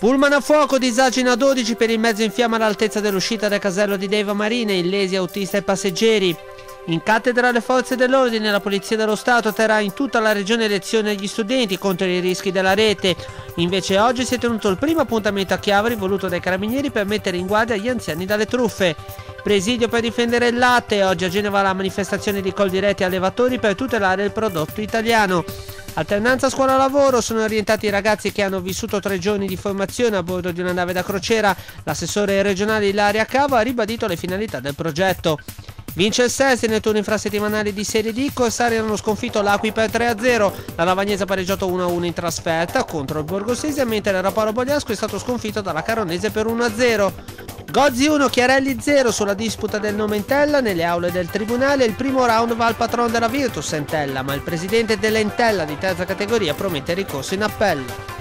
Pullman a fuoco, disagina 12 per il mezzo in fiamma all'altezza dell'uscita dal casello di Deva Marine, illesi autista e passeggeri. In cattedra le forze dell'ordine e la Polizia dello Stato terrà in tutta la regione lezioni agli studenti contro i rischi della rete. Invece oggi si è tenuto il primo appuntamento a Chiavari voluto dai carabinieri per mettere in guardia gli anziani dalle truffe. Presidio per difendere il latte. Oggi a Genova la manifestazione di col diretti allevatori per tutelare il prodotto italiano. Alternanza scuola-lavoro sono orientati i ragazzi che hanno vissuto tre giorni di formazione a bordo di una nave da crociera. L'assessore regionale Ilaria Cava ha ribadito le finalità del progetto. Vince il Sesti nel turno infrasettimanale di Serie D, Corsari hanno sconfitto l'Acqui per 3-0, la Lavagnese ha pareggiato 1-1 in trasferta contro il Borgosese, mentre il Raparo Bogliasco è stato sconfitto dalla Caronese per 1-0. Gozzi 1, Chiarelli 0 sulla disputa del Nomentella nelle aule del Tribunale. Il primo round va al patron della Virtus, Entella, ma il presidente dell'Entella di terza categoria promette ricorso in appello.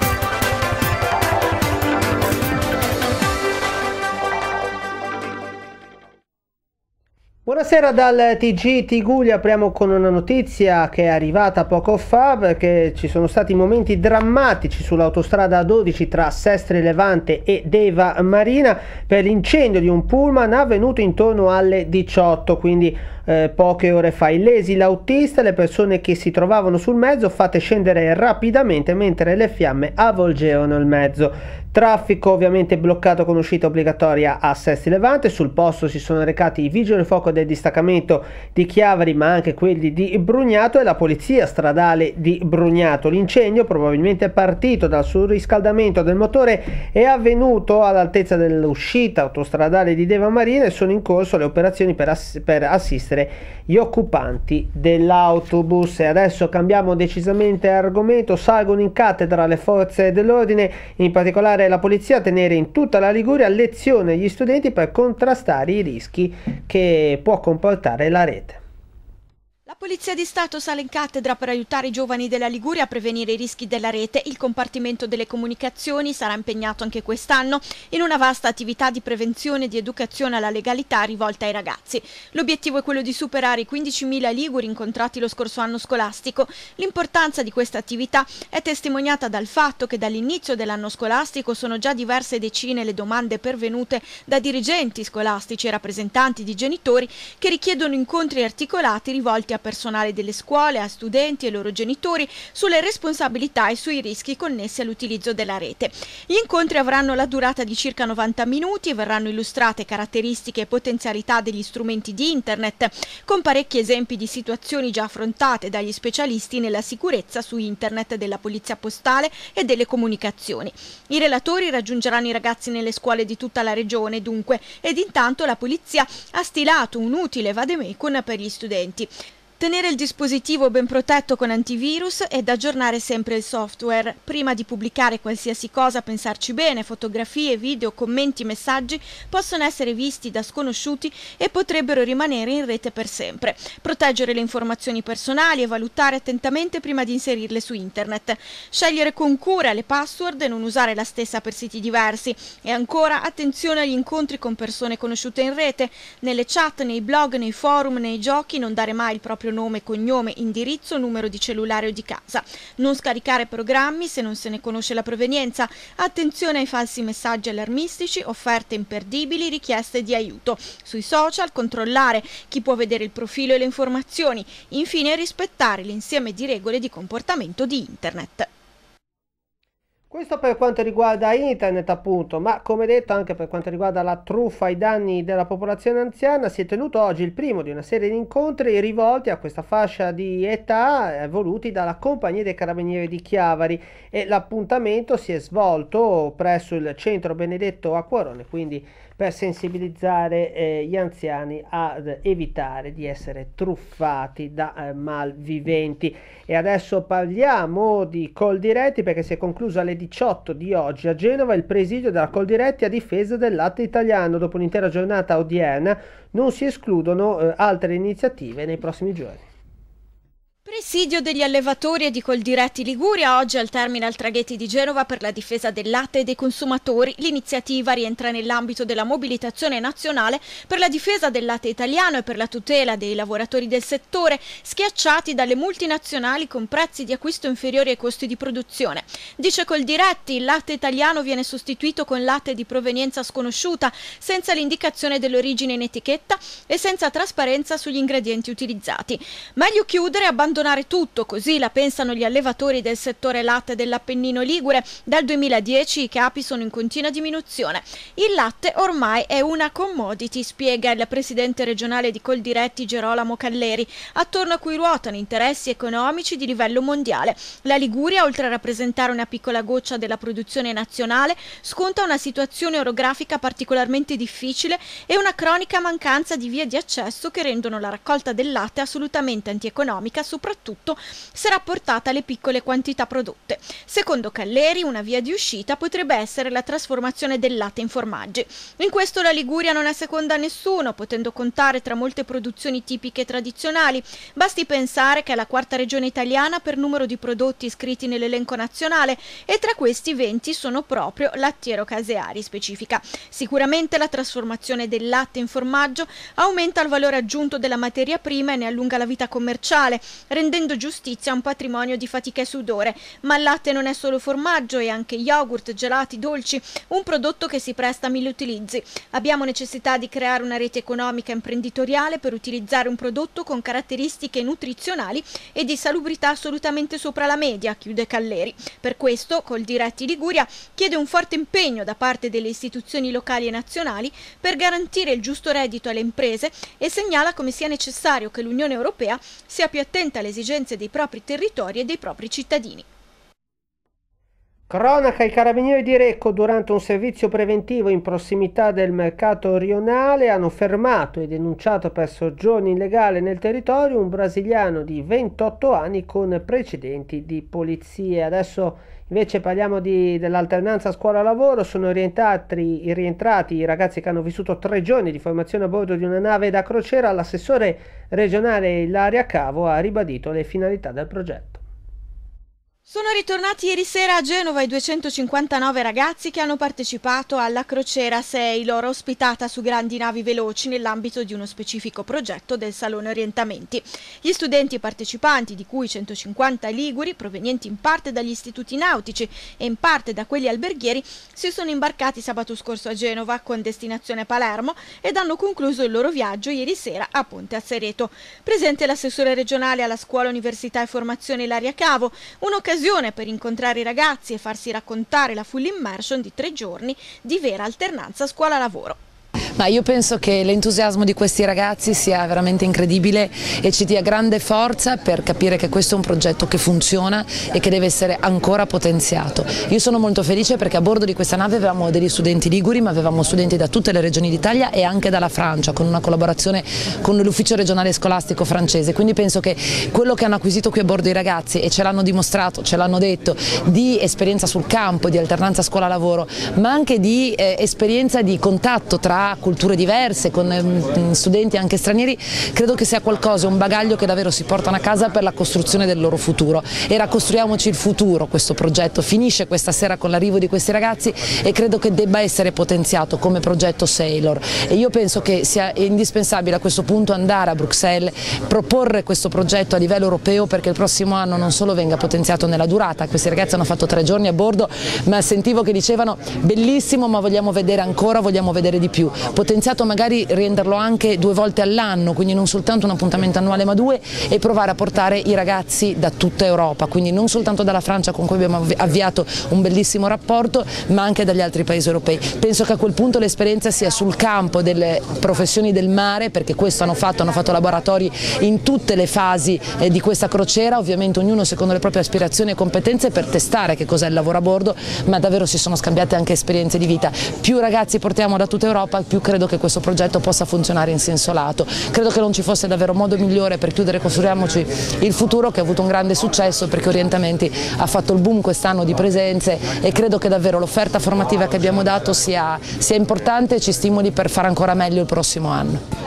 Buonasera dal TG Tiguglia, apriamo con una notizia che è arrivata poco fa perché ci sono stati momenti drammatici sull'autostrada 12 tra Sestri Levante e Deva Marina per l'incendio di un pullman avvenuto intorno alle 18, quindi eh, poche ore fa. Illesi l'autista, e le persone che si trovavano sul mezzo fate scendere rapidamente mentre le fiamme avvolgevano il mezzo. Traffico ovviamente bloccato con uscita obbligatoria a Sesti Levante, sul posto si sono recati i vigili del fuoco del distaccamento di Chiavari ma anche quelli di Brugnato e la polizia stradale di Brugnato. L'incendio probabilmente è partito dal surriscaldamento del motore è avvenuto all'altezza dell'uscita autostradale di Deva Marina e sono in corso le operazioni per, ass- per assistere essere gli occupanti dell'autobus. E adesso cambiamo decisamente argomento, salgono in cattedra le forze dell'ordine, in particolare la polizia, a tenere in tutta la Liguria lezione agli studenti per contrastare i rischi che può comportare la rete. La Polizia di Stato sale in cattedra per aiutare i giovani della Liguria a prevenire i rischi della rete. Il compartimento delle comunicazioni sarà impegnato anche quest'anno in una vasta attività di prevenzione e di educazione alla legalità rivolta ai ragazzi. L'obiettivo è quello di superare i 15.000 liguri incontrati lo scorso anno scolastico. L'importanza di questa attività è testimoniata dal fatto che dall'inizio dell'anno scolastico sono già diverse decine le domande pervenute da dirigenti scolastici e rappresentanti di genitori che richiedono incontri articolati rivolti a a personale delle scuole, a studenti e loro genitori sulle responsabilità e sui rischi connessi all'utilizzo della rete. Gli incontri avranno la durata di circa 90 minuti e verranno illustrate caratteristiche e potenzialità degli strumenti di internet, con parecchi esempi di situazioni già affrontate dagli specialisti nella sicurezza su internet della polizia postale e delle comunicazioni. I relatori raggiungeranno i ragazzi nelle scuole di tutta la regione, dunque, ed intanto la polizia ha stilato un utile vademecum per gli studenti. Tenere il dispositivo ben protetto con antivirus ed aggiornare sempre il software. Prima di pubblicare qualsiasi cosa pensarci bene, fotografie, video, commenti, messaggi possono essere visti da sconosciuti e potrebbero rimanere in rete per sempre. Proteggere le informazioni personali e valutare attentamente prima di inserirle su internet. Scegliere con cura le password e non usare la stessa per siti diversi. E ancora attenzione agli incontri con persone conosciute in rete. Nelle chat, nei blog, nei forum, nei giochi non dare mai il proprio proprio nome, cognome, indirizzo, numero di cellulare o di casa. Non scaricare programmi se non se ne conosce la provenienza. Attenzione ai falsi messaggi allarmistici, offerte imperdibili, richieste di aiuto. Sui social controllare chi può vedere il profilo e le informazioni. Infine rispettare l'insieme di regole di comportamento di Internet. Questo per quanto riguarda internet appunto, ma come detto anche per quanto riguarda la truffa ai danni della popolazione anziana si è tenuto oggi il primo di una serie di incontri rivolti a questa fascia di età eh, voluti dalla Compagnia dei Carabinieri di Chiavari e l'appuntamento si è svolto presso il centro Benedetto a Acquarone, quindi per sensibilizzare eh, gli anziani ad evitare di essere truffati da eh, malviventi. E adesso parliamo di Coldiretti perché si è concluso alle 18 di oggi a Genova il presidio della Coldiretti a difesa del latte italiano. Dopo un'intera giornata odierna non si escludono eh, altre iniziative nei prossimi giorni. Presidio degli allevatori e di Coldiretti Liguria oggi al Terminal Traghetti di Genova per la difesa del latte e dei consumatori. L'iniziativa rientra nell'ambito della mobilitazione nazionale per la difesa del latte italiano e per la tutela dei lavoratori del settore schiacciati dalle multinazionali con prezzi di acquisto inferiori ai costi di produzione. Dice Coldiretti, il latte italiano viene sostituito con latte di provenienza sconosciuta, senza l'indicazione dell'origine in etichetta e senza trasparenza sugli ingredienti utilizzati. Meglio chiudere abbandonare abbandonare tutto, così la pensano gli allevatori del settore latte dell'Appennino Ligure. Dal 2010 i capi sono in continua diminuzione. Il latte ormai è una commodity, spiega il presidente regionale di Coldiretti Gerolamo Calleri, attorno a cui ruotano interessi economici di livello mondiale. La Liguria, oltre a rappresentare una piccola goccia della produzione nazionale, sconta una situazione orografica particolarmente difficile e una cronica mancanza di vie di accesso che rendono la raccolta del latte assolutamente antieconomica, soprattutto soprattutto sarà portata alle piccole quantità prodotte. Secondo Calleri una via di uscita potrebbe essere la trasformazione del latte in formaggi. In questo la Liguria non è seconda a nessuno, potendo contare tra molte produzioni tipiche e tradizionali. Basti pensare che è la quarta regione italiana per numero di prodotti iscritti nell'elenco nazionale e tra questi 20 sono proprio lattiero-caseari, specifica. Sicuramente la trasformazione del latte in formaggio aumenta il valore aggiunto della materia prima e ne allunga la vita commerciale, rendendo giustizia a un patrimonio di fatica e sudore. Ma il latte non è solo formaggio è anche yogurt, gelati, dolci, un prodotto che si presta a mille utilizzi. Abbiamo necessità di creare una rete economica e imprenditoriale per utilizzare un prodotto con caratteristiche nutrizionali e di salubrità assolutamente sopra la media, chiude Calleri. Per questo, col Diretti Liguria chiede un forte impegno da parte delle istituzioni locali e nazionali per garantire il giusto reddito alle imprese e segnala come sia necessario che l'Unione Europea sia più attenta adeguata alle esigenze dei propri territori e dei propri cittadini. Cronaca, i carabinieri di Recco durante un servizio preventivo in prossimità del mercato rionale hanno fermato e denunciato per soggiorno illegale nel territorio un brasiliano di 28 anni con precedenti di polizia. Adesso Invece parliamo di, dell'alternanza scuola-lavoro, sono rientrati, rientrati, i ragazzi che hanno vissuto tre giorni di formazione a bordo di una nave da crociera, l'assessore regionale Ilaria Cavo ha ribadito le finalità del progetto. Sono ritornati ieri sera a Genova i 259 ragazzi che hanno partecipato alla crociera 6, loro ospitata su grandi navi veloci nell'ambito di uno specifico progetto del Salone Orientamenti. Gli studenti partecipanti, di cui 150 liguri, provenienti in parte dagli istituti nautici e in parte da quelli alberghieri, si sono imbarcati sabato scorso a Genova con destinazione Palermo ed hanno concluso il loro viaggio ieri sera a Ponte Azzereto. Presente l'assessore regionale alla Scuola Università e Formazione Ilaria Cavo, un'occasione un'occasione per incontrare i ragazzi e farsi raccontare la full immersion di tre giorni di vera alternanza scuola-lavoro. Ma io penso che l'entusiasmo di questi ragazzi sia veramente incredibile e ci dia grande forza per capire che questo è un progetto che funziona e che deve essere ancora potenziato. Io sono molto felice perché a bordo di questa nave avevamo degli studenti liguri ma avevamo studenti da tutte le regioni d'Italia e anche dalla Francia con una collaborazione con l'ufficio regionale scolastico francese, quindi penso che quello che hanno acquisito qui a bordo i ragazzi e ce l'hanno dimostrato, ce l'hanno detto, di esperienza sul campo, di alternanza scuola-lavoro, ma anche di eh, esperienza di contatto tra culture diverse, con ehm, studenti anche stranieri, credo che sia qualcosa, un bagaglio che davvero si portano a casa per la costruzione del loro futuro e raccostruiamoci il futuro questo progetto, finisce questa sera con l'arrivo di questi ragazzi e credo che debba essere potenziato come progetto Sailor e io penso che sia indispensabile a questo punto andare a Bruxelles, proporre questo progetto a livello europeo perché il prossimo anno non solo venga potenziato nella durata, questi ragazzi hanno fatto tre giorni a bordo ma sentivo che dicevano bellissimo ma vogliamo vedere ancora, vogliamo vedere di più, potenziato magari renderlo anche due volte all'anno, quindi non soltanto un appuntamento annuale ma due e provare a portare i ragazzi da tutta Europa, quindi non soltanto dalla Francia con cui abbiamo avviato un bellissimo rapporto ma anche dagli altri paesi europei. Penso che a quel punto l'esperienza sia sul campo delle professioni del mare perché questo hanno fatto, hanno fatto laboratori in tutte le fasi eh, di questa crociera, ovviamente ognuno secondo le proprie aspirazioni e competenze per testare che cos'è il lavoro a bordo ma davvero si sono scambiate anche esperienze di vita. Più ragazzi portiamo da tutta Europa, più più credo che questo progetto possa funzionare in senso lato. Credo che non ci fosse davvero modo migliore per chiudere Costruiamoci il futuro che ha avuto un grande successo perché Orientamenti ha fatto il boom quest'anno di presenze e credo che davvero l'offerta formativa che abbiamo dato sia, sia importante e ci stimoli per fare ancora meglio il prossimo anno.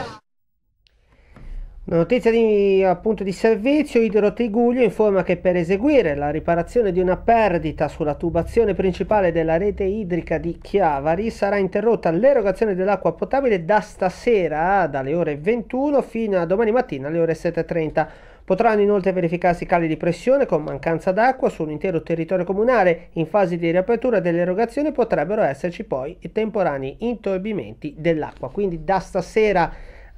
La notizia di, appunto, di servizio, Idro Tiguglio informa che per eseguire la riparazione di una perdita sulla tubazione principale della rete idrica di Chiavari sarà interrotta l'erogazione dell'acqua potabile da stasera dalle ore 21 fino a domani mattina alle ore 7.30. Potranno inoltre verificarsi cali di pressione con mancanza d'acqua sull'intero territorio comunale. In fase di riapertura dell'erogazione potrebbero esserci poi temporanei intorbimenti dell'acqua. Quindi da stasera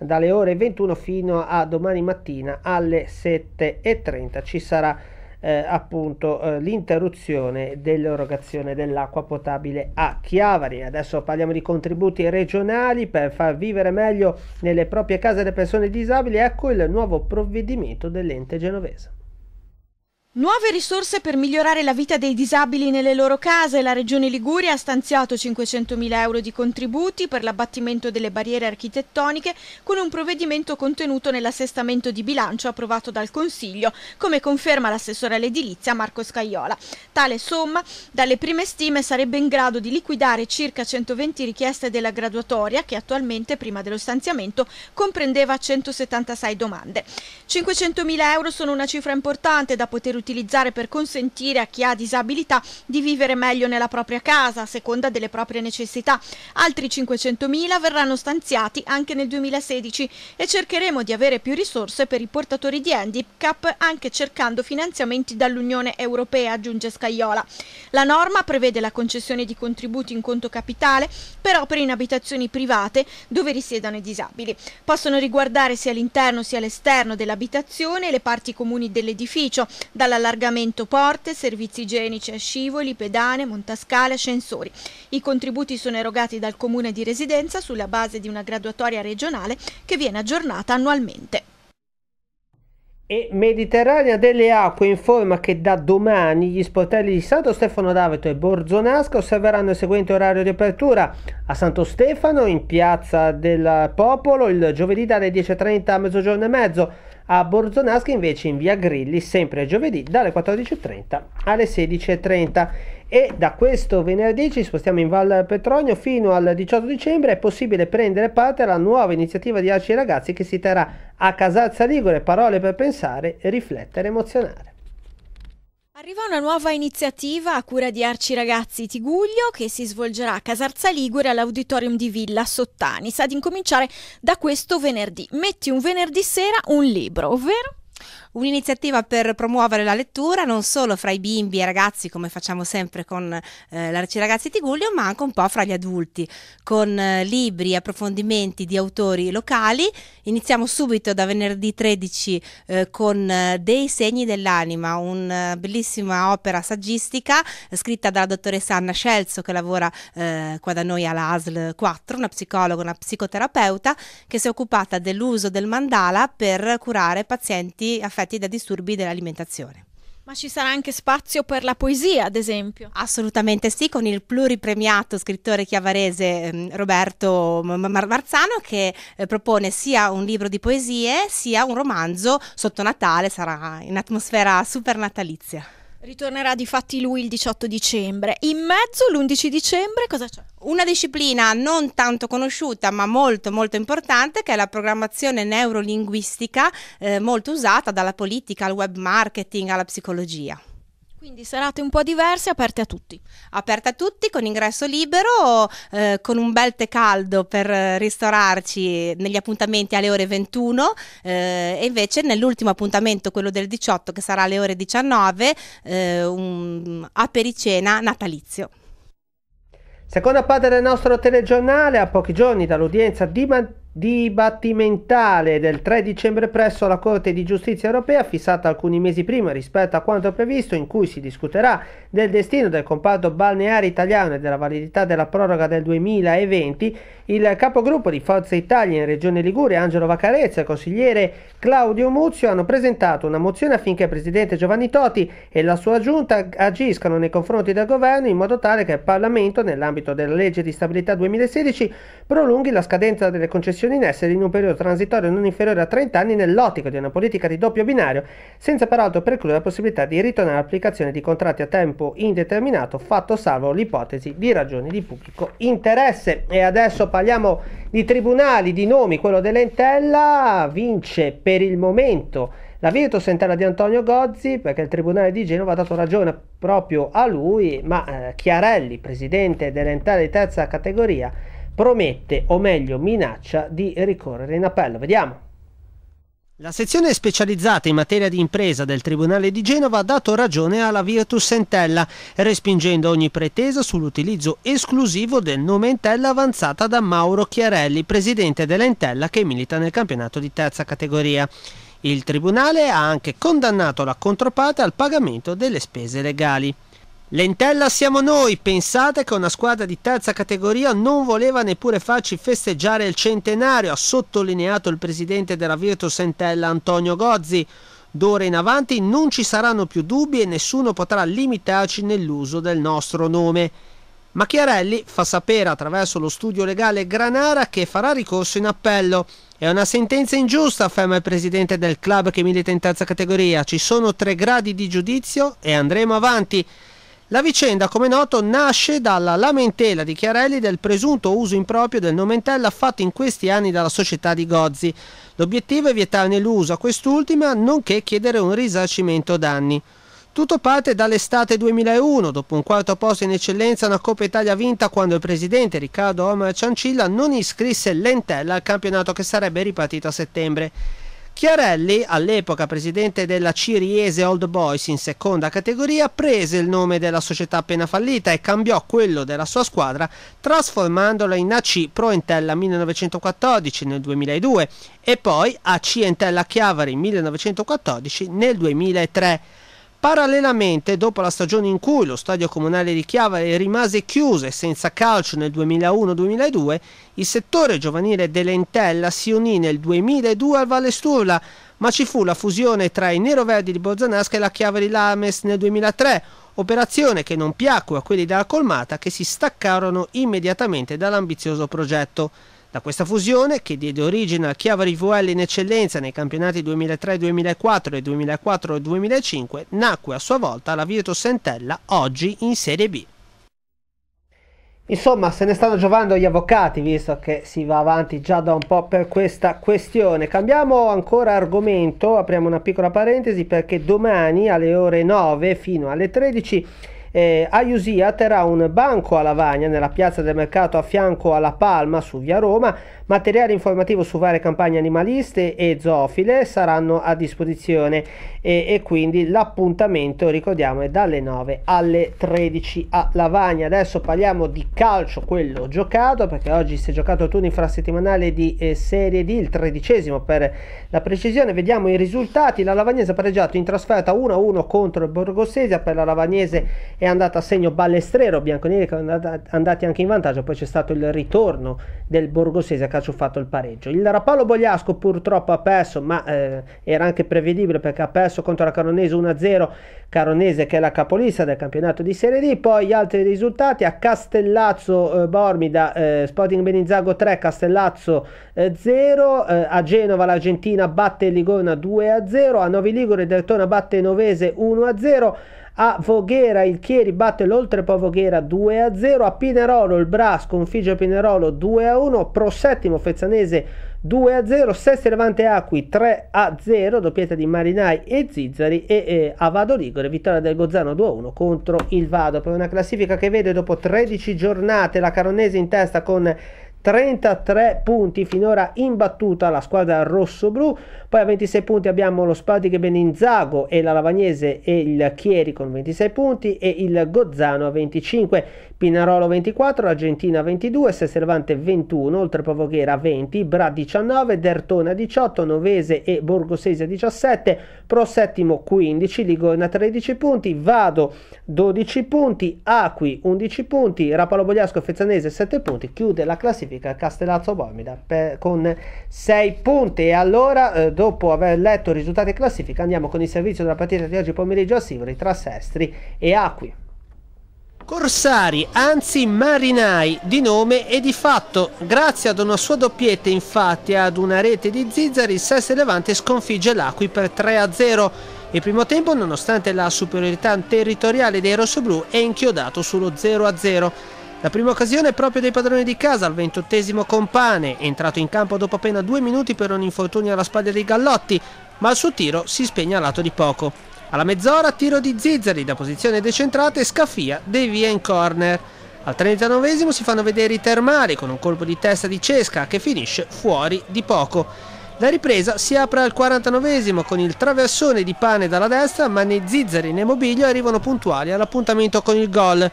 dalle ore 21 fino a domani mattina alle 7.30 ci sarà eh, appunto eh, l'interruzione dell'erogazione dell'acqua potabile a Chiavari. Adesso parliamo di contributi regionali per far vivere meglio nelle proprie case le persone disabili. Ecco il nuovo provvedimento dell'ente genovese. Nuove risorse per migliorare la vita dei disabili nelle loro case. La Regione Liguria ha stanziato 500.000 euro di contributi per l'abbattimento delle barriere architettoniche con un provvedimento contenuto nell'assestamento di bilancio approvato dal Consiglio, come conferma l'assessore all'edilizia Marco Scaiola. Tale somma, dalle prime stime, sarebbe in grado di liquidare circa 120 richieste della graduatoria che attualmente, prima dello stanziamento, comprendeva 176 domande. 500.000 euro sono una cifra importante da poter utilizzare utilizzare per consentire a chi ha disabilità di vivere meglio nella propria casa, a seconda delle proprie necessità. Altri 500.000 verranno stanziati anche nel 2016 e cercheremo di avere più risorse per i portatori di handicap anche cercando finanziamenti dall'Unione Europea, aggiunge Scaiola. La norma prevede la concessione di contributi in conto capitale per opere in abitazioni private dove risiedono i disabili. Possono riguardare sia l'interno sia l'esterno dell'abitazione e le parti comuni dell'edificio, dalla l'allargamento porte, servizi igienici a scivoli, pedane, montascale, ascensori. I contributi sono erogati dal comune di residenza sulla base di una graduatoria regionale che viene aggiornata annualmente. E Mediterranea delle Acque informa che da domani gli sportelli di Santo Stefano d'Aveto e Borzonasca osserveranno il seguente orario di apertura. A Santo Stefano in piazza del Popolo il giovedì dalle 10.30 a mezzogiorno e mezzo a Borzonasca invece in via Grilli sempre giovedì dalle 14.30 alle 16.30 e da questo venerdì ci spostiamo in Val Petronio fino al 18 dicembre è possibile prendere parte alla nuova iniziativa di Aci Ragazzi che si terrà a Casal Ligure parole per pensare, riflettere, emozionare. Arriva una nuova iniziativa a cura di Arci Ragazzi Tiguglio che si svolgerà a Casarza Ligure all'auditorium di Villa Sottani. Sa di incominciare da questo venerdì. Metti un venerdì sera un libro, ovvero? un'iniziativa per promuovere la lettura non solo fra i bimbi e i ragazzi come facciamo sempre con eh, l'Arci Ragazzi Tiguglio ma anche un po' fra gli adulti, con eh, libri e approfondimenti di autori locali. Iniziamo subito da venerdì 13 eh, con eh, Dei segni dell'anima, una eh, bellissima opera saggistica eh, scritta dalla dottoressa Anna Scelzo che lavora qua da noi alla ASL 4, una psicologa, una psicoterapeuta che si è occupata dell'uso del mandala per curare pazienti affetti affetti da disturbi dell'alimentazione. Ma ci sarà anche spazio per la poesia, ad esempio? Assolutamente sì, con il pluripremiato scrittore chiavarese ehm, Roberto Marzano che eh, propone sia un libro di poesie sia un romanzo sotto Natale, sarà in atmosfera super natalizia. Ritornerà di fatti lui il 18 dicembre. In mezzo l'11 dicembre cosa c'è? Una disciplina non tanto conosciuta ma molto molto importante che è la programmazione neurolinguistica eh, molto usata dalla politica al web marketing alla psicologia. Quindi serate un po' diverse, aperte a tutti. Aperte a tutti, con ingresso libero, eh, con un bel tè caldo per ristorarci negli appuntamenti alle ore 21 eh, e invece nell'ultimo appuntamento, quello del 18 che sarà alle ore 19, eh, un apericena natalizio. Seconda parte del nostro telegiornale, a pochi giorni dall'udienza di Mantua dibattimentale del 3 dicembre presso la Corte di Giustizia europea, fissata alcuni mesi prima rispetto a quanto previsto, in cui si discuterà del destino del comparto balneare italiano e della validità della proroga del 2020, il capogruppo di Forza Italia in Regione Liguria, Angelo Vacarezza, e consigliere Claudio Muzio hanno presentato una mozione affinché il presidente Giovanni Toti e la sua giunta agiscano nei confronti del governo in modo tale che il Parlamento, nell'ambito della legge di stabilità 2016, prolunghi la scadenza delle concessioni in essere in un periodo transitorio non inferiore a 30 anni nell'ottica di una politica di doppio binario, senza peraltro precludere la possibilità di ritornare all'applicazione di contratti a tempo indeterminato, fatto salvo l'ipotesi di ragioni di pubblico interesse. E adesso parliamo di tribunali, di nomi, quello dell'Entella vince per il momento la Virtus Entella di Antonio Gozzi perché il Tribunale di Genova ha dato ragione proprio a lui, ma eh, Chiarelli, presidente dell'Entella di terza categoria, promette o meglio minaccia di ricorrere in appello. Vediamo. La sezione specializzata in materia di impresa del Tribunale di Genova ha dato ragione alla Virtus Entella, respingendo ogni pretesa sull'utilizzo esclusivo del nome Entella avanzata da Mauro Chiarelli, presidente dell'Entella che milita nel campionato di terza categoria. Il Tribunale ha anche condannato la controparte al pagamento delle spese legali. Lentella siamo noi, pensate che una squadra di terza categoria non voleva neppure farci festeggiare il centenario, ha sottolineato il presidente della Virtus Entella Antonio Gozzi. D'ora in avanti non ci saranno più dubbi e nessuno potrà limitarci nell'uso del nostro nome. Macchiarelli fa sapere attraverso lo studio legale Granara che farà ricorso in appello. È una sentenza ingiusta, afferma il presidente del club che milita in terza categoria. Ci sono tre gradi di giudizio e andremo avanti. La vicenda, come noto, nasce dalla lamentela di Chiarelli del presunto uso improprio del Nomentella fatto in questi anni dalla società di Gozzi. L'obiettivo è vietarne l'uso a quest'ultima, nonché chiedere un risarcimento danni. Tutto parte dall'estate 2001, dopo un quarto posto in eccellenza una Coppa Italia vinta quando il presidente Riccardo Omar Ciancilla non iscrisse l'Entella al campionato che sarebbe ripartito a settembre. Chiarelli, all'epoca presidente della Ciriese Old Boys in seconda categoria, prese il nome della società appena fallita e cambiò quello della sua squadra trasformandola in AC Pro Entella 1914 nel 2002 e poi AC Entella Chiavari 1914 nel 2003. Parallelamente, dopo la stagione in cui lo stadio comunale di Chiavale rimase chiuso e senza calcio nel 2001-2002, il settore giovanile dell'Entella si unì nel 2002 al Valesturla, ma ci fu la fusione tra i Neroverdi di Borzanasca e la Chiavale di Lames nel 2003, operazione che non piacque a quelli della Colmata che si staccarono immediatamente dall'ambizioso progetto. Da questa fusione, che diede origine al Chiavari Rivuelli in eccellenza nei campionati 2003-2004 e 2004-2005, nacque a sua volta la Virtus Sentella, oggi in Serie B. Insomma, se ne stanno giovando gli avvocati, visto che si va avanti già da un po' per questa questione. Cambiamo ancora argomento, apriamo una piccola parentesi perché domani alle ore 9 fino alle 13 eh, a terrà un banco a lavagna nella piazza del mercato a fianco alla Palma su via Roma. Materiale informativo su varie campagne animaliste e zoofile saranno a disposizione e, e quindi l'appuntamento, ricordiamo, è dalle 9 alle 13 a Lavagna. Adesso parliamo di calcio, quello giocato, perché oggi si è giocato il turno infrasettimanale di eh, Serie D, il tredicesimo per la precisione. Vediamo i risultati. La Lavagnese ha pareggiato in trasferta 1-1 contro il Borgosesia per la Lavagnese è andata a segno Ballestrero, bianconeri che erano andati anche in vantaggio, poi c'è stato il ritorno del Borgosese che ha ciuffato il pareggio. Il Rapallo Bogliasco purtroppo ha perso, ma eh, era anche prevedibile perché ha perso contro la Caronese 1-0, Caronese che è la capolista del campionato di Serie D, poi gli altri risultati a Castellazzo eh, Bormida, eh, Sporting Benizzago 3, Castellazzo 0, eh, eh, a Genova l'Argentina batte Ligona 2-0, a Novi Ligure Deltona batte Novese 1-0 a Voghera il Chieri batte l'Oltrepo Voghera 2 a 0, a Pinerolo il Bra sconfigge Pinerolo 2 a 1, Pro Settimo Fezzanese 2 a 0, Sesti Levante Acqui 3 a 0, doppietta di Marinai e Zizzari e eh, a Vado Ligure vittoria del Gozzano 2 a 1 contro il Vado, poi una classifica che vede dopo 13 giornate la Caronese in testa con 33 punti finora imbattuta la squadra rosso-blu, poi a 26 punti abbiamo lo Spatiche Beninzago e la Lavagnese e il Chieri con 26 punti e il Gozzano a 25, Pinarolo 24, Argentina 22, Sesservante 21, oltre Povoghera 20, Bra 19, Dertona 18, Novese e Borgosese 17, Pro Settimo 15, Ligona 13 punti, Vado 12 punti, Acqui 11 punti, Rapalo Bogliasco Fezzanese 7 punti, chiude la classifica classifica, Castellazzo Bormida per, con 6 punti. E allora, eh, dopo aver letto i risultati e classifica, andiamo con il servizio della partita di oggi pomeriggio a Sivori tra Sestri e Acqui. Corsari, anzi marinai di nome e di fatto, grazie ad una sua doppietta infatti ad una rete di Zizzari, il Sestri Levante sconfigge l'Acqui per 3-0. Il primo tempo, nonostante la superiorità territoriale dei rossoblù, è inchiodato sullo 0-0. La prima occasione è proprio dei padroni di casa al ventottesimo Compane, entrato in campo dopo appena due minuti per un infortunio alla spalla dei Gallotti, ma il suo tiro si spegne a lato di poco. Alla mezz'ora tiro di Zizzeri da posizione decentrata e Scaffia devia in corner. Al 39 esimo si fanno vedere i termali con un colpo di testa di Cesca che finisce fuori di poco. La ripresa si apre al 49 esimo con il traversone di pane dalla destra ma né Zizzeri né Mobilio arrivano puntuali all'appuntamento con il gol.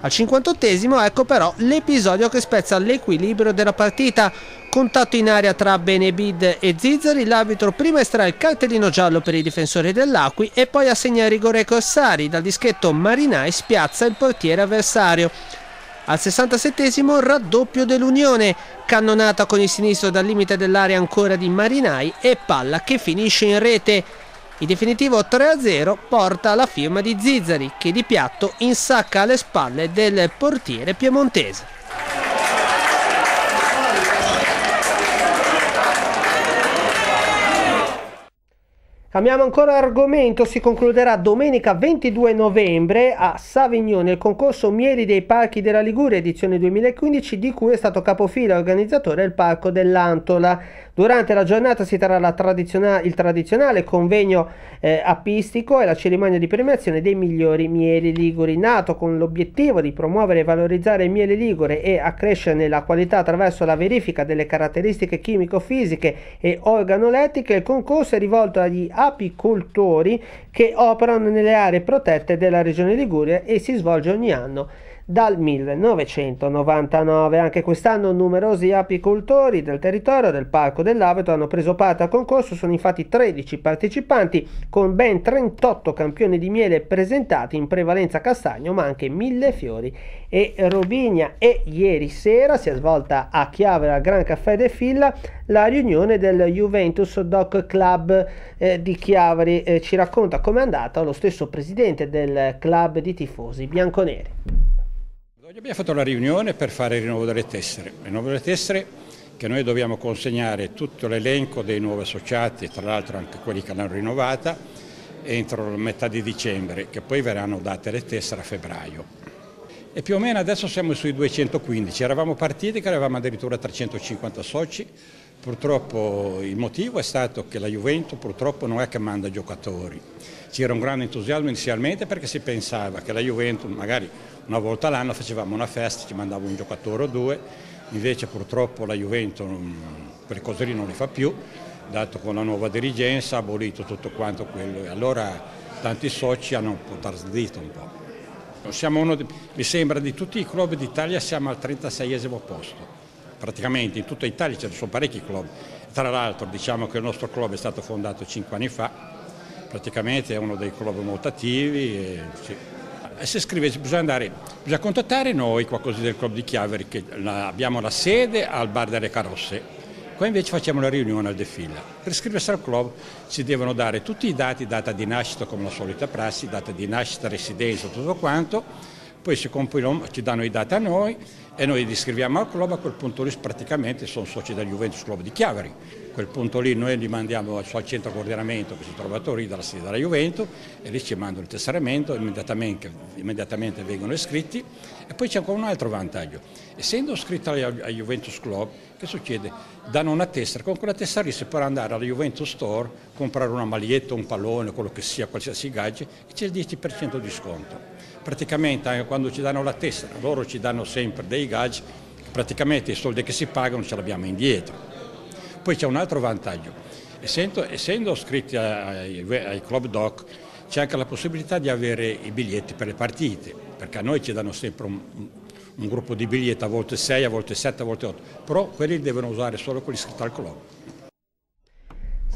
Al 58 esimo ecco però l'episodio che spezza l'equilibrio della partita. Contatto in aria tra Benebid e Zizzari, l'arbitro prima estrae il cartellino giallo per i difensori dell'Acqui e poi assegna il rigore ai Corsari. Dal dischetto Marinai spiazza il portiere avversario. Al 67 esimo raddoppio dell'Unione, cannonata con il sinistro dal limite dell'area ancora di Marinai e palla che finisce in rete. Il definitivo 3-0 porta alla firma di Zizzari che di piatto insacca alle spalle del portiere piemontese. Cambiamo ancora argomento, si concluderà domenica 22 novembre a Savignone il concorso Mieli dei Parchi della Liguria edizione 2015 di cui è stato capofila organizzatore il Parco dell'Antola. Durante la giornata si terrà tradiziona- il tradizionale convegno eh, apistico e la cerimonia di premiazione dei migliori mieli liguri, nato con l'obiettivo di promuovere e valorizzare il miele ligure e accrescerne la qualità attraverso la verifica delle caratteristiche chimico-fisiche e organolettiche. Il concorso è rivolto agli apicoltori che operano nelle aree protette della regione Liguria e si svolge ogni anno dal 1999 anche quest'anno numerosi apicoltori del territorio del Parco dell'Aveto hanno preso parte al concorso, sono infatti 13 partecipanti con ben 38 campioni di miele presentati in prevalenza castagno ma anche mille fiori e robinia e ieri sera si è svolta a Chiave al Gran Caffè De Filla la riunione del Juventus Doc Club eh, di Chiavari eh, ci racconta com'è andata lo stesso presidente del club di tifosi bianconeri. Oggi abbiamo fatto la riunione per fare il rinnovo delle tessere. Il rinnovo delle tessere che noi dobbiamo consegnare tutto l'elenco dei nuovi associati, tra l'altro anche quelli che l'hanno rinnovata, entro la metà di dicembre, che poi verranno date le tessere a febbraio. E più o meno adesso siamo sui 215, eravamo partiti che eravamo addirittura 350 soci, Purtroppo il motivo è stato che la Juventus purtroppo non è che manda giocatori. C'era un grande entusiasmo inizialmente perché si pensava che la Juventus magari una volta all'anno facevamo una festa, ci mandava un giocatore o due, invece purtroppo la Juventus quelle mm, cose lì non le fa più, dato con la nuova dirigenza ha abolito tutto quanto quello e allora tanti soci hanno tardito un po'. Uno, mi sembra di tutti i club d'Italia siamo al 36 posto praticamente in tutta Italia ci sono parecchi club, tra l'altro diciamo che il nostro club è stato fondato cinque anni fa, praticamente è uno dei club molto attivi. E, sì. Se scrivete bisogna, andare, bisogna contattare noi qua così del club di Chiaveri che abbiamo la sede al bar delle carosse. Qua invece facciamo la riunione al defilla. Per iscriversi al club si devono dare tutti i dati, data di nascita come la solita prassi, data di nascita, residenza, tutto quanto poi si compilano, ci danno i dati a noi e noi li scriviamo al club, a quel punto lì praticamente sono soci del Juventus Club di Chiaveri, A quel punto lì noi li mandiamo al centro coordinamento che si trova a Torino dalla sede della Juventus e lì ci mandano il tesseramento, immediatamente, immediatamente vengono iscritti e poi c'è ancora un altro vantaggio. Essendo iscritti al Juventus Club, che succede? Danno una tessera, con quella tessera lì si può andare alla Juventus Store, comprare una maglietta, un pallone, quello che sia, qualsiasi gadget e c'è il 10% di sconto praticamente anche quando ci danno la tessera, loro ci danno sempre dei gage, praticamente i soldi che si pagano ce li abbiamo indietro. Poi c'è un altro vantaggio, essendo, essendo iscritti ai, ai club doc c'è anche la possibilità di avere i biglietti per le partite, perché a noi ci danno sempre un, un gruppo di biglietti, a volte 6, a volte 7, a volte 8, però quelli devono usare solo quelli iscritti al club.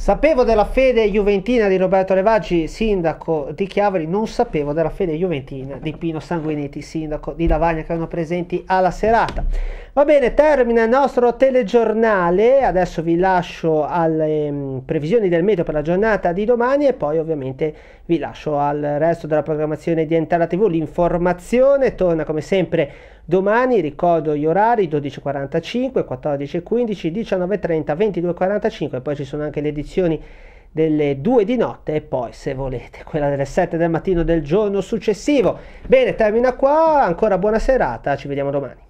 Sapevo della fede juventina di Roberto Levaggi, sindaco di Chiavari, non sapevo della fede juventina di Pino Sanguinetti, sindaco di Lavagna, che erano presenti alla serata. Va bene, termina il nostro telegiornale, adesso vi lascio alle mm, previsioni del meteo per la giornata di domani e poi ovviamente vi lascio al resto della programmazione di Entara TV, l'informazione torna come sempre domani, ricordo gli orari 12.45, 14.15, 19.30, 22.45, poi ci sono anche le edizioni delle 2 di notte e poi se volete quella delle 7 del mattino del giorno successivo. Bene, termina qua, ancora buona serata, ci vediamo domani.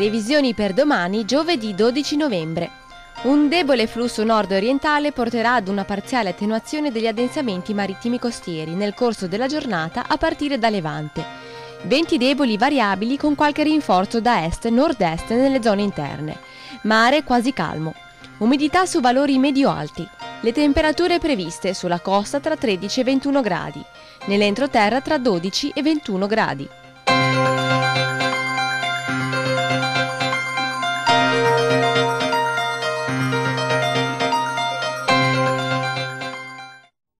Previsioni per domani, giovedì 12 novembre. Un debole flusso nord-orientale porterà ad una parziale attenuazione degli addensamenti marittimi costieri nel corso della giornata a partire da Levante. Venti deboli variabili con qualche rinforzo da est-nord-est nelle zone interne. Mare quasi calmo. Umidità su valori medio-alti. Le temperature previste sulla costa tra 13 e 21 gradi, nell'entroterra tra 12 e 21 gradi.